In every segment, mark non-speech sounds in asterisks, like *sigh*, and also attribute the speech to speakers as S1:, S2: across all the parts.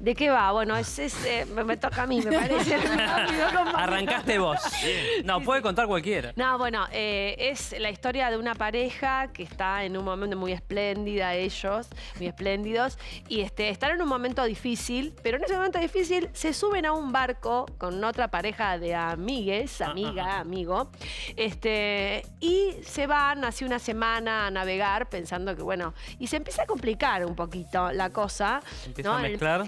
S1: ¿De qué va? Bueno, es, es, eh, me, toca a mí, me parece. *laughs*
S2: Arrancaste vos. No, puede contar cualquiera.
S1: No, bueno, eh, es la historia de una pareja que está en un momento muy espléndida, ellos, muy espléndidos, y este, están en un momento difícil, pero en ese momento difícil se suben a un barco con otra pareja de amigues, ah, amiga, ah, ah. amigo, este, y se van hace una semana a navegar pensando que, bueno, y se empieza a complicar un poquito la cosa. Empieza a mezclar.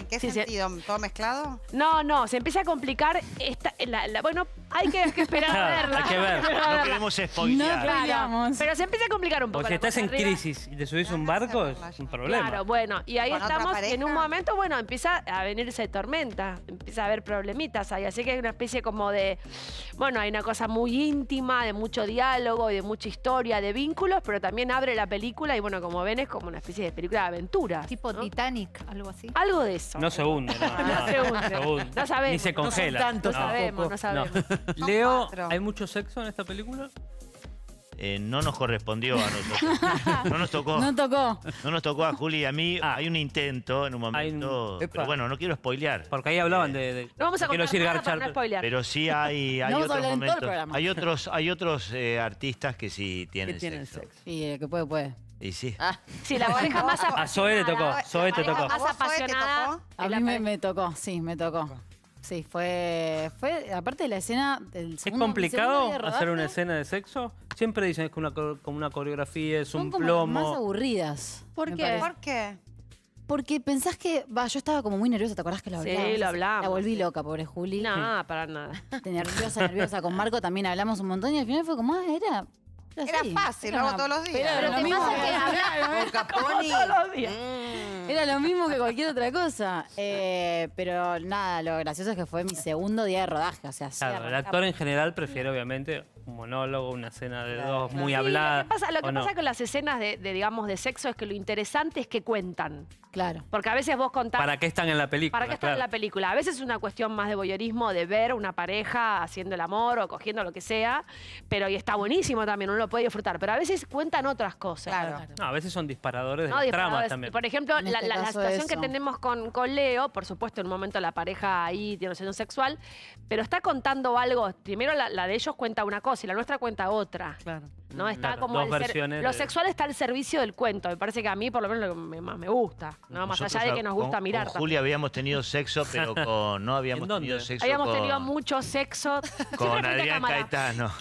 S1: ¿Todo mezclado? No, no, se empieza a complicar esta, la, bueno, hay que, esperar a verla. *laughs* Hay que ver. No queremos spoilear. No Pero se empieza a complicar un poco. Porque estás en crisis
S2: y te subís un barco, es un problema. Claro,
S1: bueno, y ahí estamos en un momento, bueno, empieza a venirse tormenta, empieza a haber problemitas ahí, así que hay una especie como de, bueno, hay una cosa muy íntima, de mucho diálogo y de mucha historia, de vínculos, pero también abre la película y bueno, como ven es como una especie de película de aventura. Tipo Titanic, algo así. Algo de eso. No se hunde, no. *laughs* se hunde. No, sabemos. Ni se congela. tanto, no sabemos, no sabemos.
S2: Leo,
S3: ¿hay mucho sexo en esta película? Eh, no nos correspondió a nosotros. *laughs* No nos tocó. No tocó. No nos tocó a Juli a mí. Ah. hay un intento en un momento. Pero bueno, no quiero spoilear. Porque ahí hablaban de. no vamos a quiero Pero sí hay, hay otros momentos. Hay otros, eh, artistas que sí tienen, que tienen
S4: sexo. Y eh, que puede, puede. Y sí. Ah. Sí, la pareja *laughs* más apasionada. A
S3: Zoe le
S2: tocó. Zoe te tocó.
S4: Más A mí me tocó, sí, me tocó. Sí, fue, fue. Aparte de la escena. Del segundo, ¿Es complicado hacer una
S2: escena de sexo? Siempre dicen que una, una coreografía es un como plomo. más
S4: aburridas. ¿Por qué? ¿Por qué? Porque pensás que. Va, yo estaba como muy nerviosa, ¿te acordás que lo hablamos? Sí, lo hablamos. La volví loca, pobre Juli. No, para nada. Nerviosa, nerviosa. Con Marco también hablamos un montón y al final fue como, ah, era. Era, fácil, lo hago ¿eh? todos los días. Pero, pasa que todos los días. Era lo mismo que cualquier otra cosa. Eh, pero nada, lo gracioso es que fue mi segundo día de rodaje. O sea, Claro, el actor
S2: en general prefiere, obviamente, un monólogo, una escena de dos muy hablada. Lo que pasa,
S4: con las escenas de,
S1: digamos, de sexo es que lo interesante es que cuentan. Claro. Porque a veces vos contás... ¿Para
S2: qué están en la película? ¿Para qué están en la
S1: película? A veces es una cuestión más de voyeurismo de ver una pareja haciendo el amor o cogiendo lo que sea, pero y está buenísimo también, uno lo puede disfrutar, pero a veces cuentan otras cosas. Claro.
S2: a veces son disparadores de tramas también. Por ejemplo,
S1: la, este situación que tenemos con, con Leo, por supuesto, en un momento la pareja ahí tiene una sexual, pero está contando algo, primero la de ellos cuenta una cosa, si la nuestra cuenta otra. Claro. ¿no? Está como dos versiones lo sexual está al servicio del cuento. Me parece que a mí por lo menos lo que me, más me gusta, ¿no? Más allá de que nos gusta mirar. Con Julia
S3: habíamos tenido sexo, pero *laughs* con, no habíamos tenido sexo. Habíamos tenido
S1: mucho sexo *laughs* con Adrián Caetano.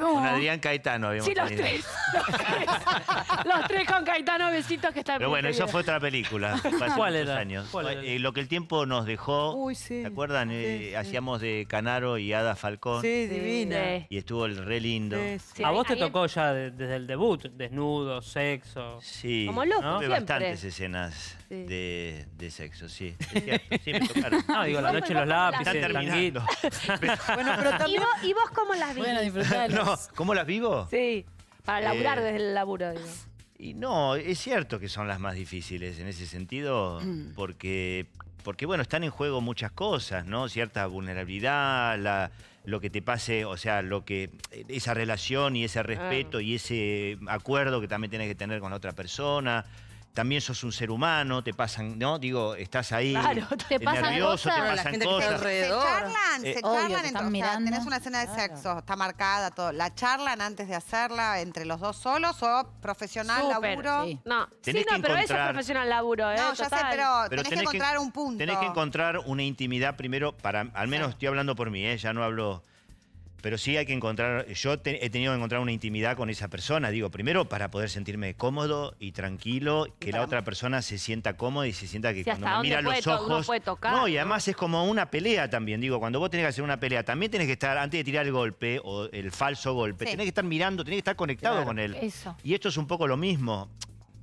S3: Con Adrián Caetano habíamos Sí, los tres.
S1: *laughs* los tres con Caetano besitos que están Pero bueno, eso fue
S3: otra película. ¿Cuál era? Años. Eh, lo que el tiempo nos dejó. Uy, sí. ¿Te acuerdan? Eh, hacíamos de Canaro y Ada Falcón. Sí, divina. Y estuvo el re lindo. A vos te tocó ya desde el debut, desnudo, sexo. Sí, como loco, ¿no? siempre. bastantes escenas de, de, sexo, sí. *laughs* Es cierto, sí, me No, ah, digo, la noche los lápices, tranquilo. *laughs* *laughs* bueno, pero
S1: ¿Y, vos, cómo las vivís? Bueno,
S3: ¿cómo las vivo?
S1: Sí, para eh, laburar desde el laburo, digo.
S3: Y no, es cierto que son las más difíciles en ese sentido, mm. porque, porque bueno, están en juego muchas cosas, ¿no? Cierta vulnerabilidad, la lo que te pase, o sea, lo que eh, esa relación y ese respeto y ese acuerdo que también tienes que tener con la otra persona también sos un ser humano, te pasan, ¿no? Digo, estás ahí eh,
S4: te pasan nervioso, te pasan cosas. Se charlan, se eh, charlan, entonces entre, tenés una escena de sexo, está marcada, todo. ¿La charlan antes de hacerla entre los dos solos o profesional, laburo? Sí. No,
S1: pero eso es profesional
S4: laburo, ¿eh? No, ya sé, pero,
S1: tenés, que encontrar un punto. Tenés que
S3: encontrar una intimidad primero, para, al menos estoy hablando por mí, ¿eh? ya no hablo pero sí hay que encontrar, yo he tenido que encontrar una intimidad con esa persona, digo, primero para poder sentirme cómodo y tranquilo, que la otra persona se sienta cómoda y se sienta que cuando me mira los ojos... Puede no, y además es como una pelea también, digo, cuando vos tenés que hacer una pelea, también tenés que estar, antes de tirar el golpe o el falso golpe, tenés que estar mirando, tenés que estar conectado con él. Y esto es un poco lo mismo,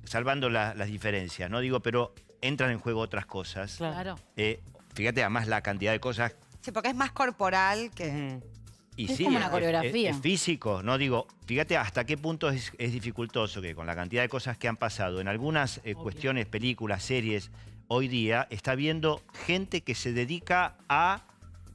S3: salvando las diferencias, ¿no? Digo, pero entran en juego otras cosas. Claro. Eh, fíjate además la cantidad de cosas...
S4: Sí, porque es más corporal que... Mm es como una coreografía.
S3: físico, ¿no? Digo, fíjate hasta qué punto es, dificultoso que con la cantidad de cosas que han pasado, en algunas eh, cuestiones, películas, series, hoy día está viendo gente que se dedica a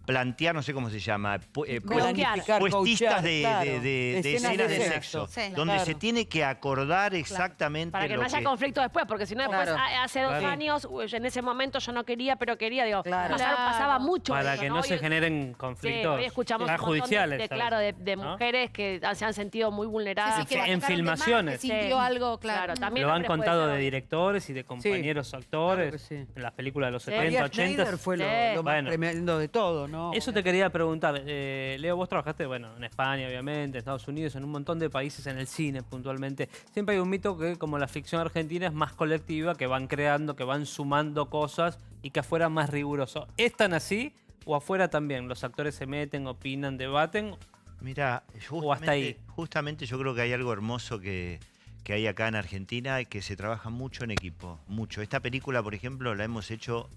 S3: plantear, no sé cómo se llama, eh, puestistas de, de, escenas, de sexo, donde se tiene que acordar exactamente.
S1: Para que no haya conflicto después, porque si no, después hace dos años, en ese momento yo no quería, pero quería, digo, pasaba
S2: mucho. Para que no, se generen conflictos sí, judiciales. De, claro,
S1: de, mujeres que se han sentido muy vulneradas. en filmaciones. algo, claro. también lo han contado de
S2: directores y de compañeros actores en las películas de los 70, 80. fue lo tremendo de todo, ¿no? Eso te quería preguntar. Eh, Leo, vos trabajaste, bueno, en España, obviamente, en Estados Unidos, en un montón de países, en el cine puntualmente. Siempre hay un mito que, como la ficción argentina, es más colectiva, que van creando, que van sumando cosas y que afuera más riguroso. ¿Es tan así o afuera también? ¿Los actores se meten, opinan, debaten?
S3: Mira, justamente, justamente yo creo que hay algo hermoso que, que hay acá en Argentina y que se trabaja mucho en equipo, mucho. Esta película, por ejemplo, la hemos hecho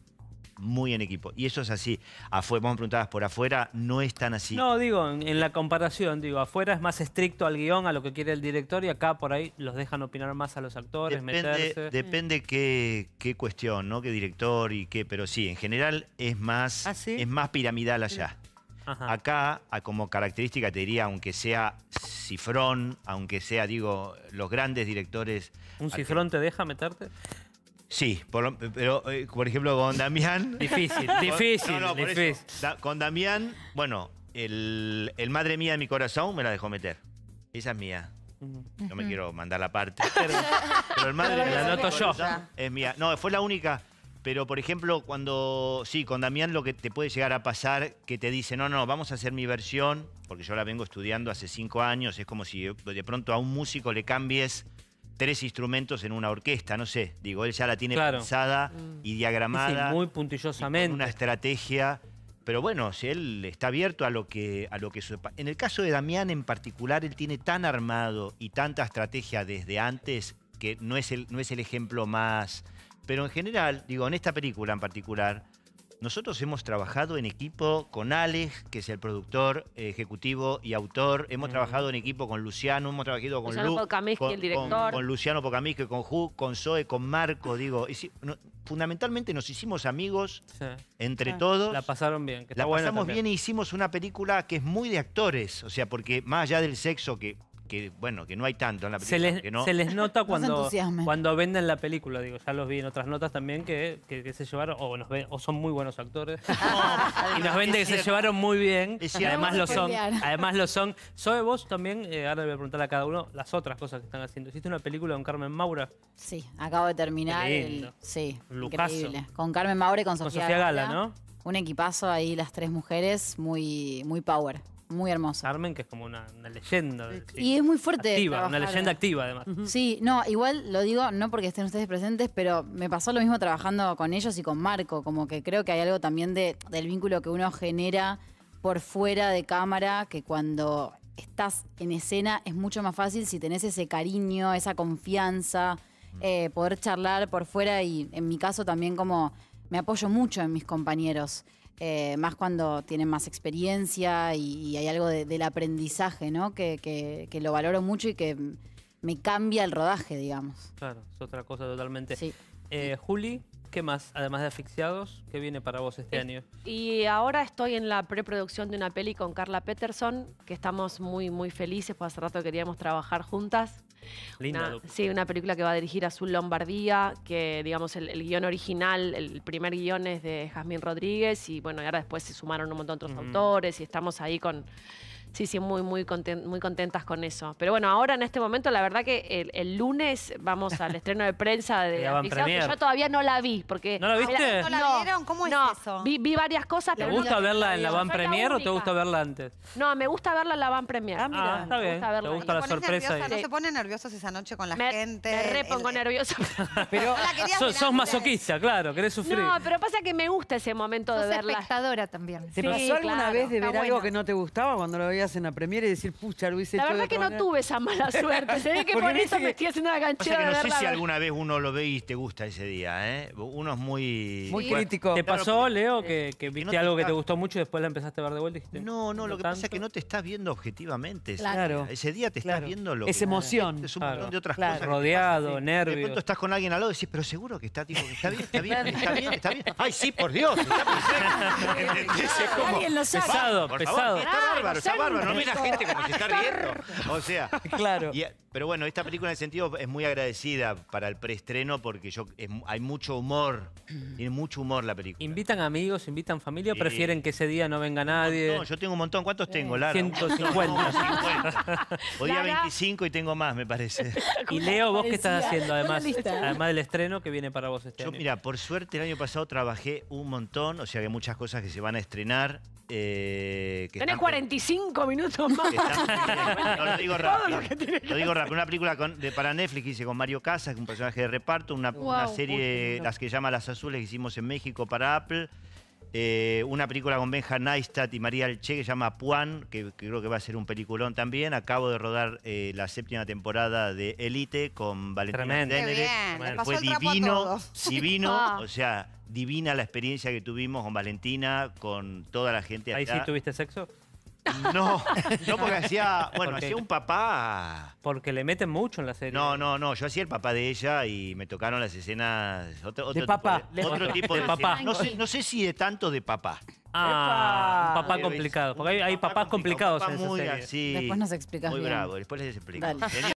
S3: muy en equipo. Y eso es así. Afuera, vos me preguntabas por afuera, no es tan así.
S2: No, digo, en, la comparación, digo, afuera es más estricto al guión, a lo que quiere el director, y acá por ahí los dejan opinar más a los actores, depende, meterse.
S3: Depende mm. qué, cuestión, ¿no? Qué director y qué, pero sí, en general es más, ¿Ah, es más piramidal allá. Acá, como característica, te diría, aunque sea cifrón, aunque sea, digo, los grandes directores. ¿Un cifrón te deja meterte? Sí, pero eh, por ejemplo con Damián. *laughs* Difícil, difícil, con Damián, bueno, el, madre mía de mi corazón me la dejó meter. Esa es mía. No me quiero mandar la parte. *laughs* Pero el madre la noto yo. es mía. No, fue la única. Pero por ejemplo, cuando. Sí, con Damián lo que te puede llegar a pasar que te dice, no, no, vamos a hacer mi versión, porque yo la vengo estudiando hace cinco años. Es como si de pronto a un músico le cambies tres instrumentos en una orquesta, no sé. Digo, él ya la tiene pensada mm. y diagramada. muy puntillosamente. una estrategia. Pero bueno, si él está abierto a lo que a lo que su... en el caso de Damián en particular, él tiene tan armado y tanta estrategia desde antes que no es el, no es el ejemplo más. Pero en general, digo, en esta película en particular, nosotros hemos trabajado en equipo con Alex, que es el productor eh, ejecutivo y autor. Hemos trabajado en equipo con Luciano, hemos trabajado con Luciano Lu, con, el director. Con, Luciano Pocamiski, con Ju, con Zoe, con Marco. Digo, fundamentalmente nos hicimos amigos entre todos. La
S2: pasaron bien. la pasamos bien
S3: e hicimos una película que es muy de actores. O sea, porque más allá del sexo, que que bueno, que no hay tanto en la película. Se les, no... se les nota *laughs* cuando,
S2: cuando venden la película, digo, ya los vi en otras notas también que, se llevaron, o, nos o son muy buenos actores, *laughs* ah, *laughs* y nos vende que se llevaron muy bien, y además lo son, además lo son. sobre vos también, eh, ahora le voy a preguntar a cada uno las otras cosas que están haciendo. ¿Hiciste una película con Carmen Maura?
S4: Sí, acabo de terminar. sí, increíble. Con Carmen Maura y con Sofía, Gala, ¿no? Un equipazo ahí, las tres mujeres, muy, muy power. Muy hermoso. Carmen, que es como una, leyenda. y es muy fuerte. Activa, una leyenda eh. activa además. Sí, no, igual lo digo no porque estén ustedes presentes, pero me pasó lo mismo trabajando con ellos y con Marco, como que creo que hay algo también del vínculo que uno genera por fuera de cámara, que cuando estás en escena es mucho más fácil si tenés ese cariño, esa confianza, eh, poder charlar por fuera y en mi caso también como me apoyo mucho en mis compañeros. Eh, más cuando tienen más experiencia y, hay algo del aprendizaje, ¿no? Que, lo valoro mucho y que me cambia el rodaje, digamos.
S2: Claro, es otra cosa totalmente. Eh, Juli, ¿Qué más, además de asfixiados, qué viene para vos este año?
S1: Y ahora estoy en la preproducción de una peli con Carla Peterson, que estamos muy, muy felices, pues hace rato queríamos trabajar juntas sí, una película que va a dirigir Azul Lombardía, que digamos el, guión original, el primer guión es de Jazmín Rodríguez y bueno, ahora después se sumaron un montón de otros autores y estamos ahí con sí, sí, muy, muy, contentas con eso. Pero bueno, ahora en este momento, la verdad que el, lunes vamos al *laughs* estreno de prensa de yo todavía no la vi. porque ¿No la viste? ¿No la vieron? ¿Cómo es eso? Vi, varias cosas. ¿Te gusta verla en la Van Premier o te gusta verla antes? No, me gusta verla en la Van Premier. Ah, ah está bien. ¿Te gusta la sorpresa? ¿No se pone nerviosos esa noche con la gente? Me repongo nervioso. nerviosa. *laughs*
S2: pero sos, masoquista, claro, querés sufrir. No,
S1: pero pasa que me gusta ese momento de verla. espectadora también. ¿Te pasó alguna vez de ver algo que
S2: no te gustaba cuando lo veías? hacen a la premiere y decir, pucha, lo hice La verdad que no
S4: tuve esa mala *laughs* suerte. Se que por eso me estoy haciendo una ganchera no sé si alguna
S3: vez uno lo ve y te gusta ese día, ¿eh? Uno es muy... Muy crítico. ¿Te pasó, Leo, que, que viste algo que te gustó mucho y después la empezaste a ver de vuelta? no, no, lo, que pasa es que no te estás viendo objetivamente. Claro. Ese día te estás viendo lo Es emoción. Es un montón de otras cosas. Rodeado, nervios. De pronto estás con alguien al lado y decís, pero seguro que está, tipo, está bien, está bien, está bien, está bien. ¡Ay, sí, por Dios! *laughs* Pesado, pesado. Está bárbaro, está bárbaro no mira gente como está O sea, claro. pero bueno, esta película en ese sentido es muy agradecida para el preestreno porque yo hay mucho humor, mm. tiene mucho humor la película. ¿Invitan amigos, invitan familia prefieren que ese día no venga nadie? No, yo tengo un montón. ¿Cuántos eh. tengo, *laughs* Lara?
S2: 150.
S3: O día 25 y tengo más, me parece. *laughs* Y Leo, vos qué estás haciendo además, además del estreno que viene para vos este yo, Mira, por suerte el año pasado trabajé un montón, o sea que muchas cosas que se van a estrenar. Eh,
S1: 45 minutos más. *laughs* lo
S3: digo rápido. Una película de, para Netflix hice con Mario Casas, un personaje de reparto, una, una serie, las que llama Las Azules, que hicimos en México para Apple. Eh, una película con Benja Neistat y María Elche que se llama Puan, que, creo que va a ser un peliculón también. Acabo de rodar eh, la séptima temporada de Elite con Valentina Fue divino, *laughs* divino, ah. o sea, divina la experiencia que tuvimos con Valentina, con toda la gente. ¿Ahí sí tuviste sexo? No, *laughs* no porque hacía, bueno, hacía un papá... Porque le meten mucho en la serie. No, no, no, yo hacía el papá de ella y me tocaron las escenas... Otro, de papá. Tipo de, otro tipo de, papá. No sé, no sé, si de tanto de papá. Ah, un papá complicado. porque hay, papás complicados en esa muy Después nos explicas Muy bravo, después les explico.